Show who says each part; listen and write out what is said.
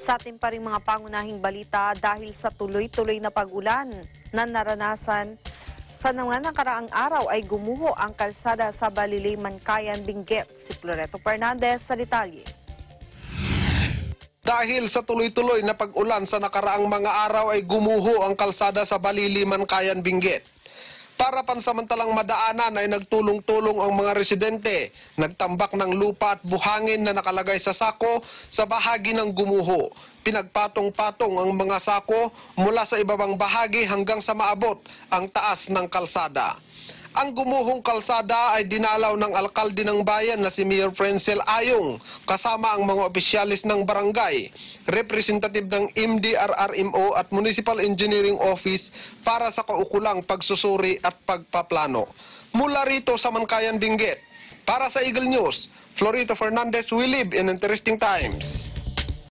Speaker 1: Sa ating pa mga pangunahing balita dahil sa tuloy-tuloy na pag-ulan na naranasan sa mga nakaraang araw ay gumuho ang kalsada sa Balilay, Mankayan, Benguet. Si Floreto Fernandez sa detalye.
Speaker 2: Dahil sa tuloy-tuloy na pag-ulan sa nakaraang mga araw ay gumuho ang kalsada sa Balili, Mankayan, Benguet para pansamantalang madaanan ay nagtulong-tulong ang mga residente. Nagtambak ng lupa at buhangin na nakalagay sa sako sa bahagi ng gumuho. Pinagpatong-patong ang mga sako mula sa ibabang bahagi hanggang sa maabot ang taas ng kalsada. Ang gumuhong kalsada ay dinalaw ng alkalde ng bayan na si Mayor Francel Ayong kasama ang mga opisyalis ng barangay, representative ng MDRRMO at Municipal Engineering Office para sa kaukulang pagsusuri at pagpaplano. Mula rito sa Mankayan Benguet, para sa Eagle News, Florito Fernandez, we live in interesting times.